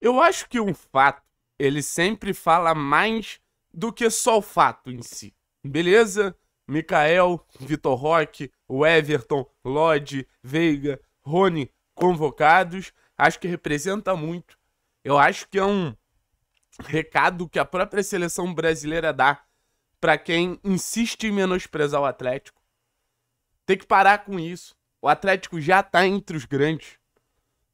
Eu acho que um fato, ele sempre fala mais do que só o fato em si. Beleza? Mikael, Vitor Roque, o Everton, Lodge, Veiga, Rony convocados, acho que representa muito. Eu acho que é um recado que a própria seleção brasileira dá para quem insiste em menosprezar o Atlético. Tem que parar com isso. O Atlético já tá entre os grandes.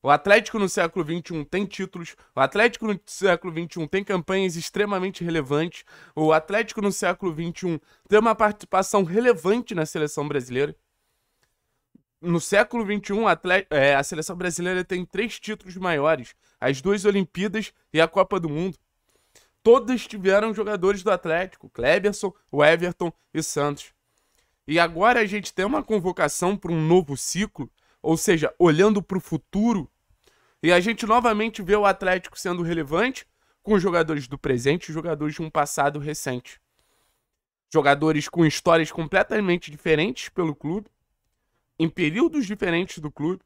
O Atlético no século XXI tem títulos, o Atlético no século XXI tem campanhas extremamente relevantes, o Atlético no século XXI tem uma participação relevante na seleção brasileira. No século XXI, é, a seleção brasileira tem três títulos maiores: as duas Olimpíadas e a Copa do Mundo. Todas tiveram jogadores do Atlético: Cleberson, o Everton e Santos. E agora a gente tem uma convocação para um novo ciclo, ou seja, olhando para o futuro e a gente novamente vê o Atlético sendo relevante com jogadores do presente e jogadores de um passado recente. Jogadores com histórias completamente diferentes pelo clube, em períodos diferentes do clube,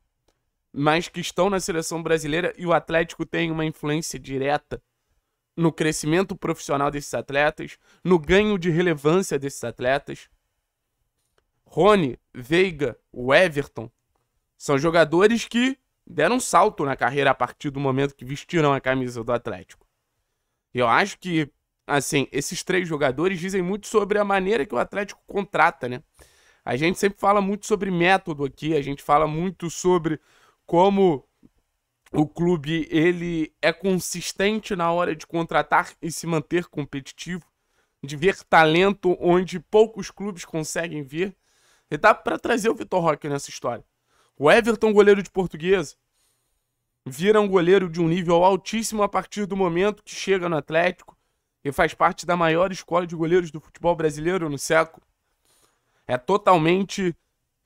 mas que estão na seleção brasileira e o Atlético tem uma influência direta no crescimento profissional desses atletas, no ganho de relevância desses atletas. Rony, Veiga, Everton são jogadores que deram um salto na carreira a partir do momento que vestiram a camisa do Atlético. Eu acho que, assim, esses três jogadores dizem muito sobre a maneira que o Atlético contrata, né? A gente sempre fala muito sobre método aqui, a gente fala muito sobre como o clube ele é consistente na hora de contratar e se manter competitivo, de ver talento onde poucos clubes conseguem ver. E dá tá para trazer o Vitor Roque nessa história. O Everton, goleiro de português, vira um goleiro de um nível altíssimo a partir do momento que chega no Atlético e faz parte da maior escola de goleiros do futebol brasileiro no século. É totalmente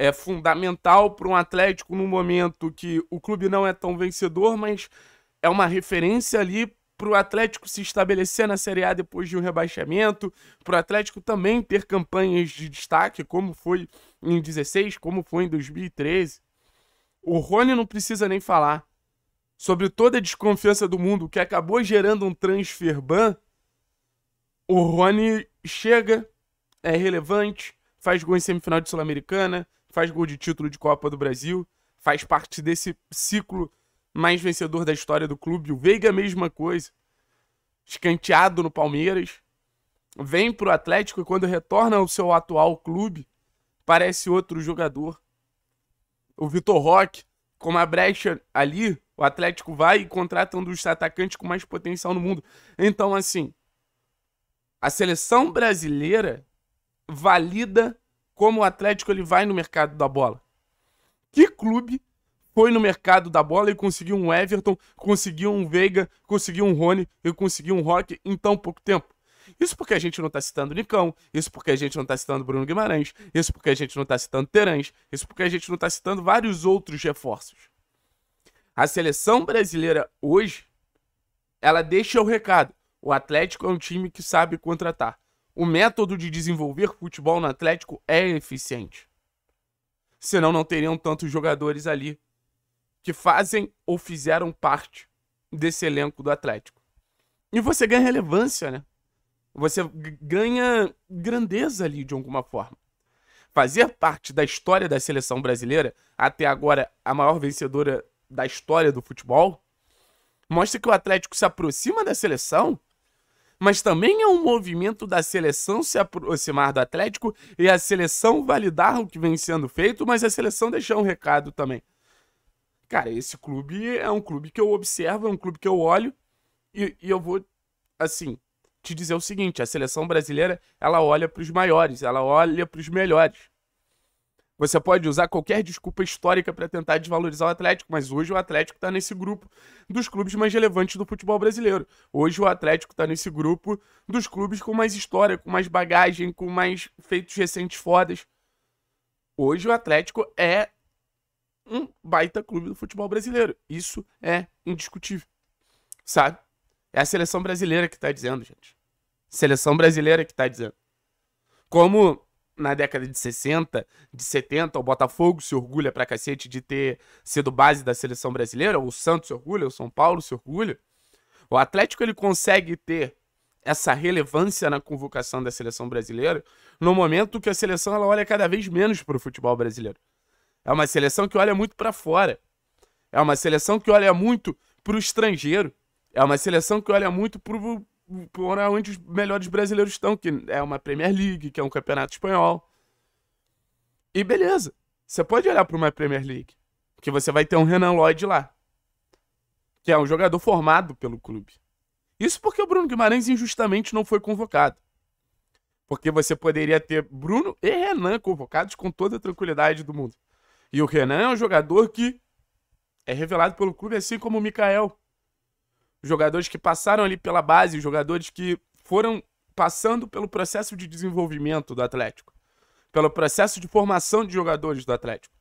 é fundamental para um Atlético no momento que o clube não é tão vencedor, mas é uma referência ali para o Atlético se estabelecer na Série A depois de um rebaixamento, para o Atlético também ter campanhas de destaque, como foi em 16, como foi em 2013. O Rony não precisa nem falar sobre toda a desconfiança do mundo que acabou gerando um transfer ban. O Rony chega, é relevante, faz gol em semifinal de Sul-Americana, faz gol de título de Copa do Brasil, faz parte desse ciclo mais vencedor da história do clube. O Veiga, mesma coisa. Escanteado no Palmeiras. Vem pro Atlético e quando retorna ao seu atual clube, parece outro jogador o Vitor Roque, com uma brecha ali, o Atlético vai e contrata um dos atacantes com mais potencial no mundo. Então, assim, a seleção brasileira valida como o Atlético ele vai no mercado da bola. Que clube foi no mercado da bola e conseguiu um Everton, conseguiu um Veiga, conseguiu um Rony e conseguiu um Rock em tão pouco tempo? Isso porque a gente não tá citando Nicão, isso porque a gente não tá citando Bruno Guimarães, isso porque a gente não tá citando Terãs, isso porque a gente não tá citando vários outros reforços. A seleção brasileira hoje, ela deixa o recado. O Atlético é um time que sabe contratar. O método de desenvolver futebol no Atlético é eficiente. Senão não teriam tantos jogadores ali que fazem ou fizeram parte desse elenco do Atlético. E você ganha relevância, né? Você ganha grandeza ali de alguma forma. Fazer parte da história da seleção brasileira, até agora a maior vencedora da história do futebol, mostra que o Atlético se aproxima da seleção, mas também é um movimento da seleção se aproximar do Atlético e a seleção validar o que vem sendo feito, mas a seleção deixar um recado também. Cara, esse clube é um clube que eu observo, é um clube que eu olho e, e eu vou, assim, te dizer o seguinte: a seleção brasileira ela olha para os maiores, ela olha para os melhores. Você pode usar qualquer desculpa histórica para tentar desvalorizar o Atlético, mas hoje o Atlético está nesse grupo dos clubes mais relevantes do futebol brasileiro. Hoje o Atlético está nesse grupo dos clubes com mais história, com mais bagagem, com mais feitos recentes fodas. Hoje o Atlético é um baita clube do futebol brasileiro. Isso é indiscutível, sabe? É a seleção brasileira que está dizendo, gente. Seleção brasileira que está dizendo. Como na década de 60, de 70, o Botafogo se orgulha pra cacete de ter sido base da seleção brasileira, o Santos se orgulha, o São Paulo se orgulha. O Atlético ele consegue ter essa relevância na convocação da seleção brasileira no momento que a seleção ela olha cada vez menos para o futebol brasileiro. É uma seleção que olha muito para fora. É uma seleção que olha muito para o estrangeiro é uma seleção que olha muito para onde os melhores brasileiros estão, que é uma Premier League, que é um campeonato espanhol. E beleza, você pode olhar para uma Premier League, que você vai ter um Renan Lloyd lá, que é um jogador formado pelo clube. Isso porque o Bruno Guimarães injustamente não foi convocado. Porque você poderia ter Bruno e Renan convocados com toda a tranquilidade do mundo. E o Renan é um jogador que é revelado pelo clube, assim como o Mikael jogadores que passaram ali pela base, jogadores que foram passando pelo processo de desenvolvimento do Atlético, pelo processo de formação de jogadores do Atlético.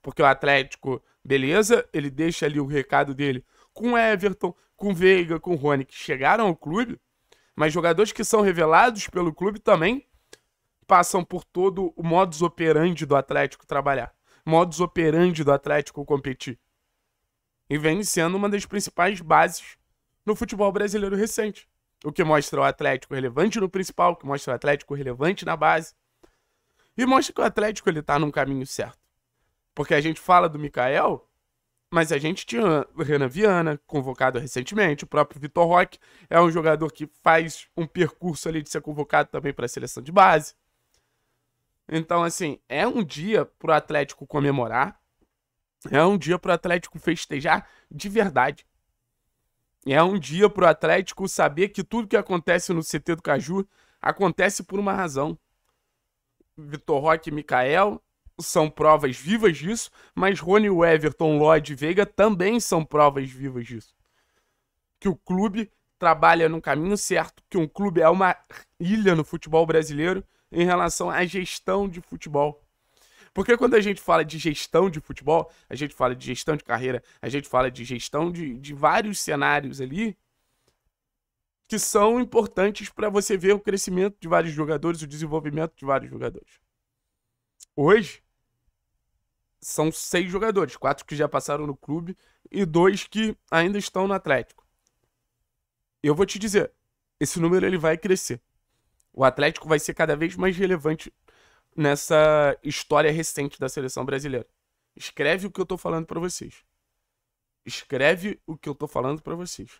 Porque o Atlético, beleza, ele deixa ali o recado dele com Everton, com Veiga, com Rony, que chegaram ao clube, mas jogadores que são revelados pelo clube também passam por todo o modus operandi do Atlético trabalhar, modus operandi do Atlético competir. E vem sendo uma das principais bases no futebol brasileiro recente. O que mostra o Atlético relevante no principal, o que mostra o Atlético relevante na base. E mostra que o Atlético ele tá num caminho certo. Porque a gente fala do Mikael, mas a gente tinha o Renan Viana, convocado recentemente, o próprio Vitor Roque é um jogador que faz um percurso ali de ser convocado também para a seleção de base. Então, assim, é um dia pro Atlético comemorar, é um dia pro Atlético festejar de verdade. É um dia para o Atlético saber que tudo que acontece no CT do Caju acontece por uma razão. Vitor Roque e Mikael são provas vivas disso, mas Rony Everton, Lloyd e Veiga também são provas vivas disso. Que o clube trabalha no caminho certo, que um clube é uma ilha no futebol brasileiro em relação à gestão de futebol. Porque quando a gente fala de gestão de futebol, a gente fala de gestão de carreira, a gente fala de gestão de, de vários cenários ali que são importantes para você ver o crescimento de vários jogadores, o desenvolvimento de vários jogadores. Hoje, são seis jogadores, quatro que já passaram no clube e dois que ainda estão no Atlético. Eu vou te dizer, esse número ele vai crescer. O Atlético vai ser cada vez mais relevante nessa história recente da seleção brasileira. Escreve o que eu tô falando para vocês. Escreve o que eu tô falando para vocês.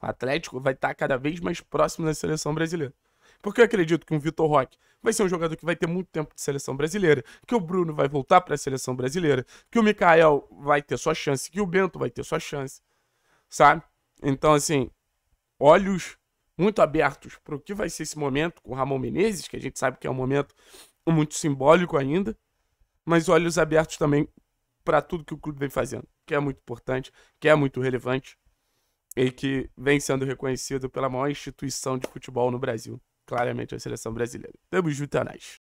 O Atlético vai estar tá cada vez mais próximo da seleção brasileira. Porque eu acredito que um Vitor Roque vai ser um jogador que vai ter muito tempo de seleção brasileira, que o Bruno vai voltar para a seleção brasileira, que o Mikael vai ter sua chance, que o Bento vai ter sua chance, sabe? Então, assim, olhos muito abertos para o que vai ser esse momento com o Ramon Menezes, que a gente sabe que é um momento muito simbólico ainda, mas olhos abertos também para tudo que o clube vem fazendo, que é muito importante, que é muito relevante e que vem sendo reconhecido pela maior instituição de futebol no Brasil, claramente a seleção brasileira. Tamo junto, é